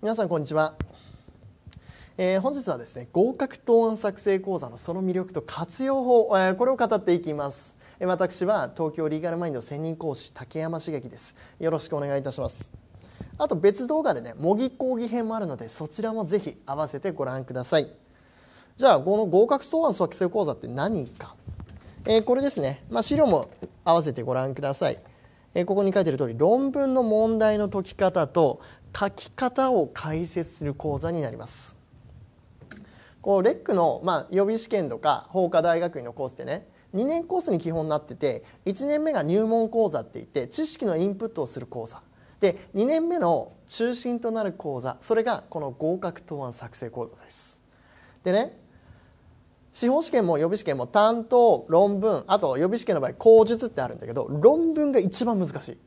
皆さんこんにちは、えー、本日はですね合格答案作成講座のその魅力と活用法、えー、これを語っていきます私は東京リーガルマインド専任講師竹山茂樹ですよろしくお願いいたしますあと別動画でね模擬講義編もあるのでそちらもぜひ合わせてご覧くださいじゃあこの合格答案作成講座って何か、えー、これですね、まあ、資料も合わせてご覧くださいえここに書いてる通り論文の問題の解き方と書き方を解説する講座になります。こうレックの、まあ、予備試験とか法科大学院のコースってね2年コースに基本になってて1年目が入門講座って言って知識のインプットをする講座で2年目の中心となる講座それがこの合格答案作成講座です。でね司法試験も予備試験も担当論文あと予備試験の場合口述ってあるんだけど論文が一番難しい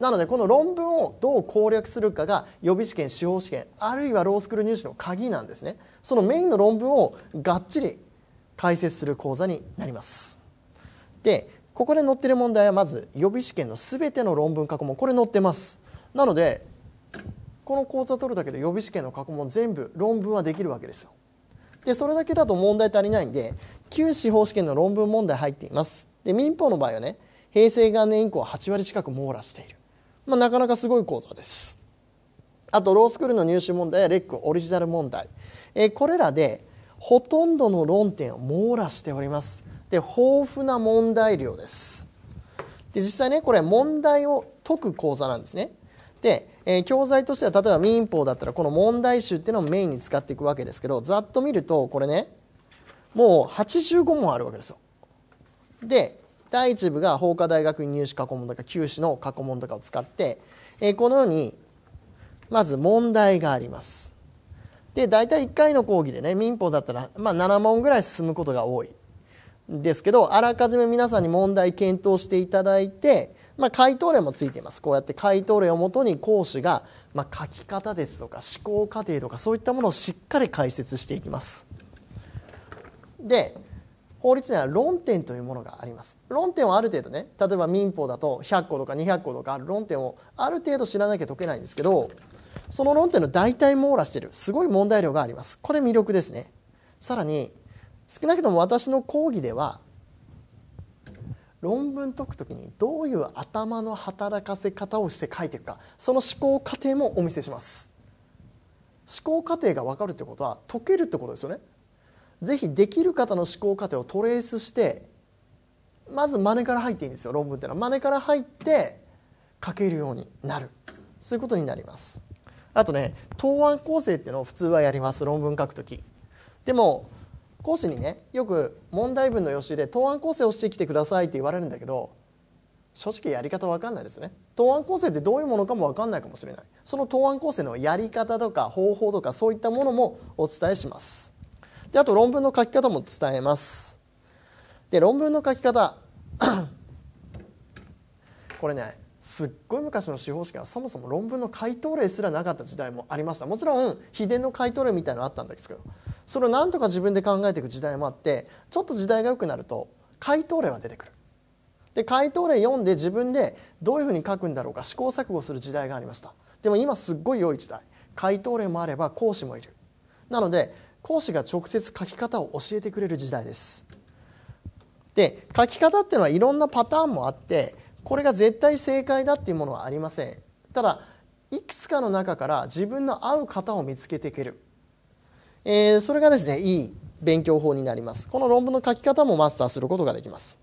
なのでこの論文をどう攻略するかが予備試験司法試験あるいはロースクール入試の鍵なんですねそのメインの論文をがっちり解説する講座になりますでここで載ってる問題はまず予備試験の全ての論文過去問これ載ってますなのでこの講座取るだけで予備試験の過去問全部論文はできるわけですよでそれだけだと問題足りないんで旧司法試験の論文問題入っていますで民法の場合はね平成元年以降は8割近く網羅している、まあ、なかなかすごい講座ですあとロースクールの入試問題やレックオリジナル問題、えこれらでほとんどの論点を網羅しておりますで豊富な問題量ですで実際ねこれ問題を解く講座なんですねで、えー、教材としては例えば民法だったらこの問題集っていうのをメインに使っていくわけですけどざっと見るとこれねもう85問あるわけですよ。で第1部が法科大学院入試過去問とか九死の過去問とかを使って、えー、このようにまず問題があります。で大体1回の講義でね民法だったら、まあ、7問ぐらい進むことが多いですけどあらかじめ皆さんに問題検討していただいてまあ、回答例もついていますこうやって回答例をもとに講師が、まあ、書き方ですとか思考過程とかそういったものをしっかり解説していきますで法律には論点というものがあります論点はある程度ね例えば民法だと100個とか200個とか論点をある程度知らなきゃ解けないんですけどその論点の大体網羅しているすごい問題量がありますこれ魅力ですねさらに少なくとも私の講義では論文解く時にどういう頭の働かせ方をして書いていくかその思考過程もお見せします思考過程が分かるってことは解けるってことですよね是非できる方の思考過程をトレースしてまず真似から入っていいんですよ論文っていうのは真似から入って書けるようになるそういうことになりますあとね答案構成っていうのを普通はやります論文書く時でも講師にねよく問題文の予習で答案構成をしてきてくださいって言われるんだけど正直やり方分かんないですね答案構成ってどういうものかも分かんないかもしれないその答案構成のやり方とか方法とかそういったものもお伝えしますであと論文の書き方も伝えますで論文の書き方 これねすっごい昔の司法試験はそもそも論文の回答例すらなかった時代もありましたもちろん秘伝の回答例みたいなのあったんですけどそれを何とか自分で考えていく時代もあってちょっと時代が良くなると回答例が出てくるで回答例読んで自分でどういうふうに書くんだろうか試行錯誤する時代がありましたでも今すっごい良い時代回答例もあれば講師もいるなので講師が直接書き方を教えてくれる時代ですで書き方っていうのはいろんなパターンもあってこれが絶対正解だっていうものはありませんただいくつかの中から自分の合う型を見つけていけるえー、それがですねいい勉強法になりますこの論文の書き方もマスターすることができます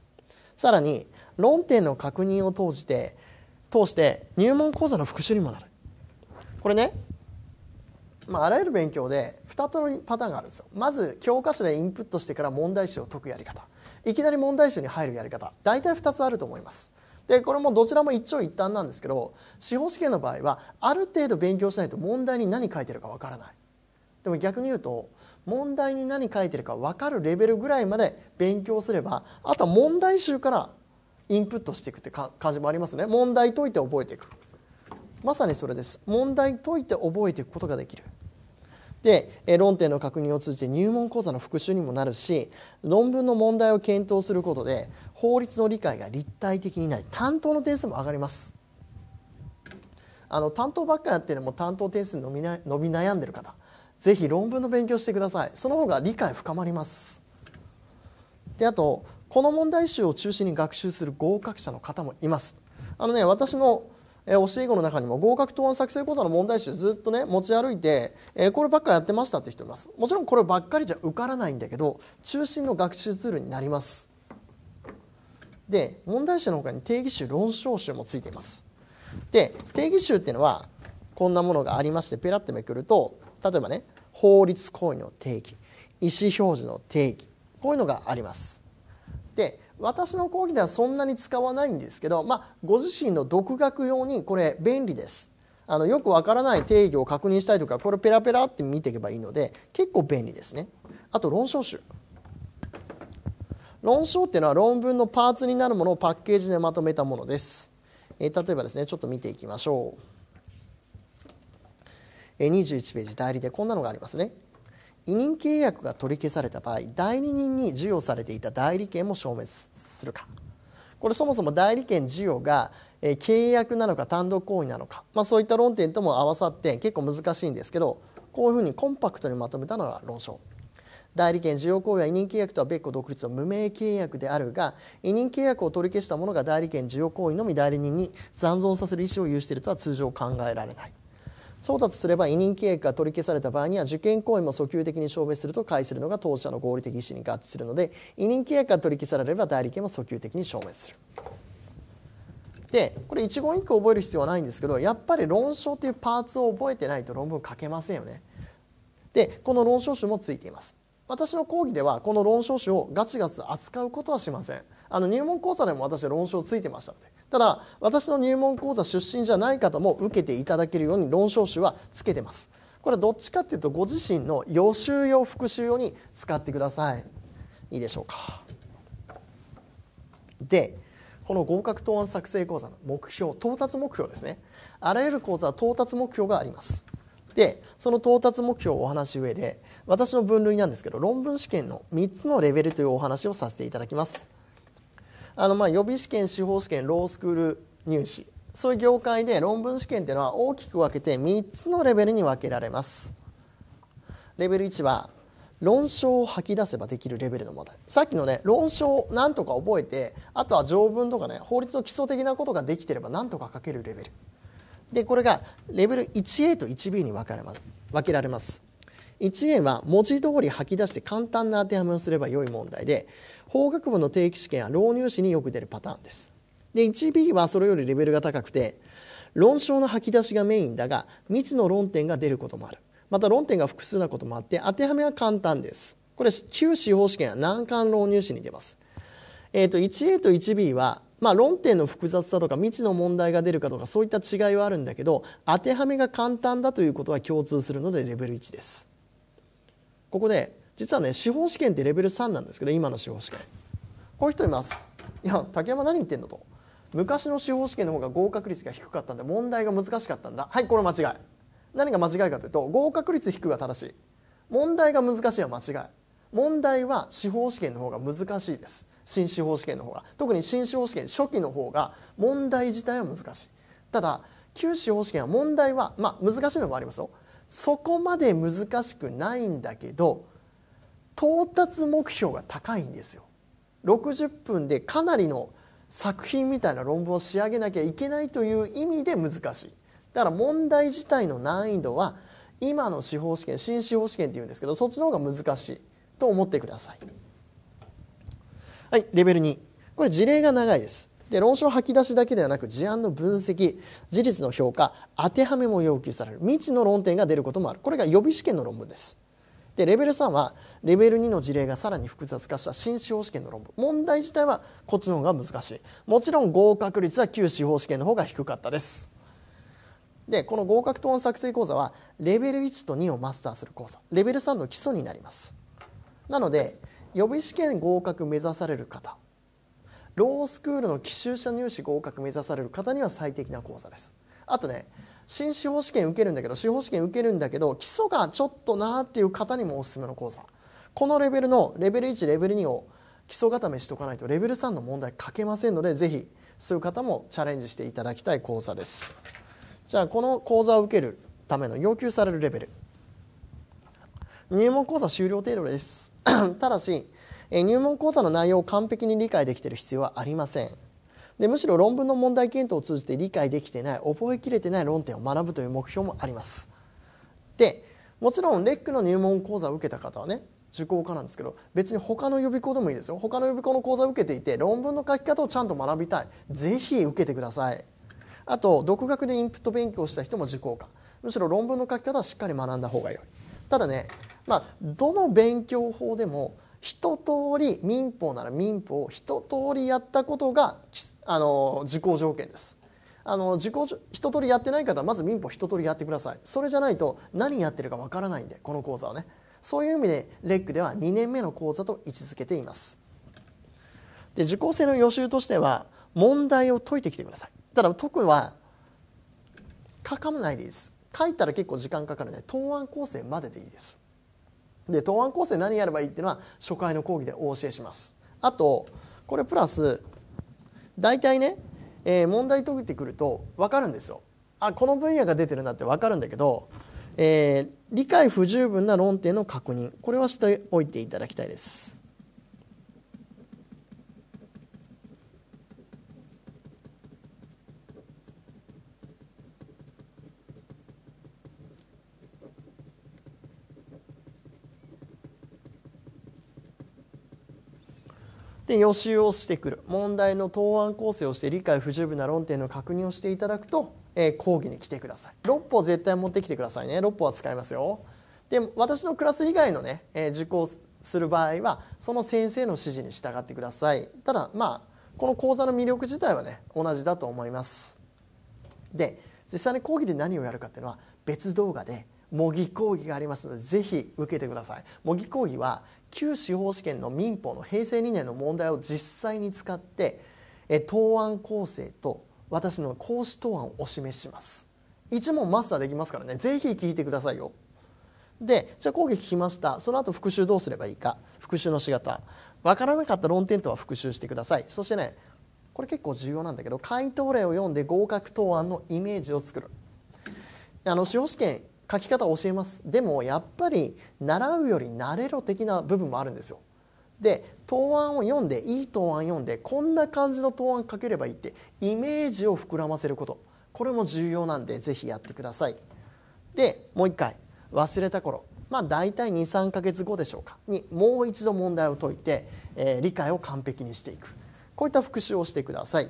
さらに論点の確認を通して通して入門講座の復習にもなるこれね、まあ、あらゆる勉強で2つパターンがあるんですよまず教科書でインプットしてから問題集を解くやり方いきなり問題集に入るやり方大体2つあると思いますでこれもどちらも一長一短なんですけど司法試験の場合はある程度勉強しないと問題に何書いてるかわからないでも逆に言うと問題に何書いてるか分かるレベルぐらいまで勉強すればあとは問題集からインプットしていくって感じもありますね問題解いて覚えていくまさにそれです問題解いて覚えていくことができるで論点の確認を通じて入門講座の復習にもなるし論文の問題を検討することで法律の理解が立体的になり担当の点数も上がりますあの担当ばっかやってるも担当点数伸びな伸び悩んでる方ぜひ論文の勉強してくださいその方が理解深まりますであとこの問題集を中心に学習する合格者の方もいますあのね私の教え子の中にも合格答案作成講座の問題集ずっとね持ち歩いて、えこればっかやってましたって人いますもちろんこればっかりじゃ受からないんだけど中心の学習ツールになりますで問題集のほかに定義集論証集もついていますで定義集っていうのはこんなものがありましてペラってめくると例えばね法律行為の定義意思表示の定義こういうのがあります。で私の講義ではそんなに使わないんですけど、まあ、ご自身の独学用にこれ便利です。あのよくわからない定義を確認したいとかこれペラペラって見ていけばいいので結構便利ですね。あと論証集。論証っていうのは論文のパーツになるものをパッケージでまとめたものです。えー、例えばですねちょっと見ていきましょう。21ページ代理でこんなのがありますね委任契約が取り消された場合代理人に授与されていた代理権も消滅するかこれそもそも代理権授与が契約なのか単独行為なのか、まあ、そういった論点とも合わさって結構難しいんですけどこういうふうにコンパクトにまとめたのが論証代理権授与行為は委任契約とは別個独立の無名契約であるが委任契約を取り消した者が代理権授与行為のみ代理人に残存させる意思を有しているとは通常考えられないそうだとすれば委任契約が取り消された場合には受験行為も訴求的に証明すると解するのが当事者の合理的意思に合致するので委任契約が取り消されれば代理権も訴求的に証明する。でこれ一言一句覚える必要はないんですけどやっぱり論証というパーツを覚えてないと論文書けませんよね。でこの論証集もついています。私の講義ではこの論証集をガチガチ扱うことはしません。あの入門講座でも私は論証ついてましたのでただ私の入門講座出身じゃない方も受けていただけるように論証集はつけてますこれはどっちかっていうとご自身の予習用復習用に使ってくださいいいでしょうかでこの合格答案作成講座の目標到達目標ですねあらゆる講座は到達目標がありますでその到達目標をお話し上で私の分類なんですけど論文試験の3つのレベルというお話をさせていただきますあのまあ予備試験司法試験ロースクール入試そういう業界で論文試験っていうのは大きく分けて3つのレベルに分けられますレベル1は論証を吐き出せばできるレベルの問題さっきのね論証を何とか覚えてあとは条文とかね法律の基礎的なことができてれば何とか書けるレベルでこれがレベル 1A と 1B に分かれ分けられます1円は文字通り吐き出して簡単な当てはめをすれば良い問題で法学部の定期試験や浪入試によく出るパターンです。で 1B はそれよりレベルが高くて論証の吐き出しがメインだが未知の論点が出ることもあるまた論点が複数なこともあって当てはめは簡単ですこれ旧司法試験は難関浪入試に出ます、えーと、と 1A と 1B は、まあ、論点の複雑さとか未知の問題が出るかとかそういった違いはあるんだけど当てはめが簡単だということは共通するのでレベル1ですここで実はね司法試験ってレベル3なんですけど今の司法試験こういう人いますいや竹山何言ってんのと昔の司法試験の方が合格率が低かったんで問題が難しかったんだはいこれ間違い何が間違いかというと合格率低が正しい問題が難しいは間違い問題は司法試験の方が難しいです新司法試験の方が特に新司法試験初期の方が問題自体は難しいただ旧司法試験は問題はまあ難しいのもありますよそこまで難しくないんだけど到達目標が高いんですよ。60分でかなりの作品みたいな論文を仕上げなきゃいけないという意味で難しい。だから問題自体の難易度は今の司法試験新司法試験っていうんですけどそっちの方が難しいと思ってください。はいレベル2これ事例が長いです。で論証吐き出しだけではなく事案の分析事実の評価当てはめも要求される未知の論点が出ることもあるこれが予備試験の論文ですでレベル3はレベル2の事例がさらに複雑化した新司法試験の論文問題自体はこっちの方が難しいもちろん合格率は旧司法試験の方が低かったですでこの合格答案作成講座はレベル1と2をマスターする講座レベル3の基礎になりますなので予備試験合格目指される方ロースクールの奇襲者入試合格目指される方には最適な講座ですあとね新司法試験受けるんだけど司法試験受けるんだけど基礎がちょっとなーっていう方にもおすすめの講座このレベルのレベル1レベル2を基礎固めしとかないとレベル3の問題書けませんので是非そういう方もチャレンジしていただきたい講座ですじゃあこの講座を受けるための要求されるレベル入門講座終了程度です ただしえ入門講座の内容を完璧に理解できている必要はありませんでむしろ論文の問題検討を通じて理解できてない覚えきれてない論点を学ぶという目標もありますでもちろんレックの入門講座を受けた方はね受講家なんですけど別に他の予備校でもいいですよ他の予備校の講座を受けていて論文の書き方をちゃんと学びたい是非受けてくださいあと独学でインプット勉強した人も受講家むしろ論文の書き方はしっかり学んだ方が良いただねまあ、どの勉強法でも一通り民法なら民法を一通りやったことがあの受講条件です。あの受講一通りやってない方はまず民法一通りやってくださいそれじゃないと何やってるかわからないんでこの講座はねそういう意味でレックでは2年目の講座と位置づけていますで受講生の予習としては問題を解いてきてくださいただ解くは書かないでいいです書いたら結構時間かかるので答案構成まででいいですで答案構成何やればいいっていうのは初回の講義でお教えしますあとこれプラス大体ね、えー、問題解いてくると分かるんですよあこの分野が出てるなって分かるんだけど、えー、理解不十分な論点の確認これはしておいていただきたいですで予習をしてくる問題の答案構成をして理解不十分な論点の確認をしていただくと、えー、講義に来てください6歩絶対持ってきてくださいね6歩は使いますよで私のクラス以外のね、えー、受講する場合はその先生の指示に従ってくださいただまあこの講座の魅力自体はね同じだと思いますで実際に講義で何をやるかっていうのは別動画で模擬講義がありますのでぜひ受けてください模擬講義は旧司法試験の民法の平成2年の問題を実際に使って答案構成と私の講師答案をお示しします1問マスターできますからねぜひ聞いてくださいよでじゃあ講義聞きましたその後復習どうすればいいか復習の仕方分からなかった論点とは復習してくださいそしてねこれ結構重要なんだけど回答例を読んで合格答案のイメージを作るあの司法試験書き方を教えますでもやっぱり習うより慣れろ的な部分もあるんですよで答案を読んでいい答案読んでこんな感じの答案書ければいいってイメージを膨らませることこれも重要なんで是非やってくださいでもう一回忘れた頃まあ大体23ヶ月後でしょうかにもう一度問題を解いて、えー、理解を完璧にしていくこういった復習をしてください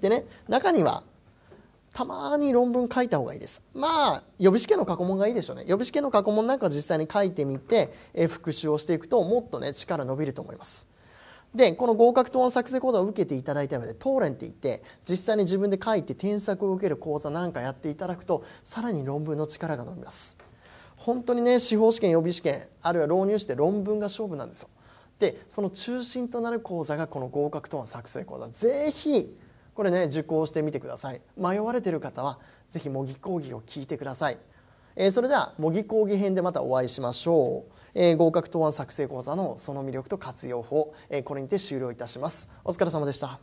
でね中にはたまに論文書いた方がいいです。まあ、予備試験の過去問がいいでしょうね。予備試験の過去問なんか実際に書いてみて、え復習をしていくと、もっとね、力伸びると思います。で、この合格答案作成講座を受けていただいたので、トーレンって言って、実際に自分で書いて添削を受ける講座なんかやっていただくと、さらに論文の力が伸びます。本当にね、司法試験、予備試験、あるいは浪入試で論文が勝負なんですよ。で、その中心となる講座がこの合格答案作成講座。ぜひこれね受講してみてください迷われてる方は是非模擬講義を聞いてください、えー、それでは模擬講義編でまたお会いしましょう、えー、合格答案作成講座のその魅力と活用法、えー、これにて終了いたしますお疲れ様でした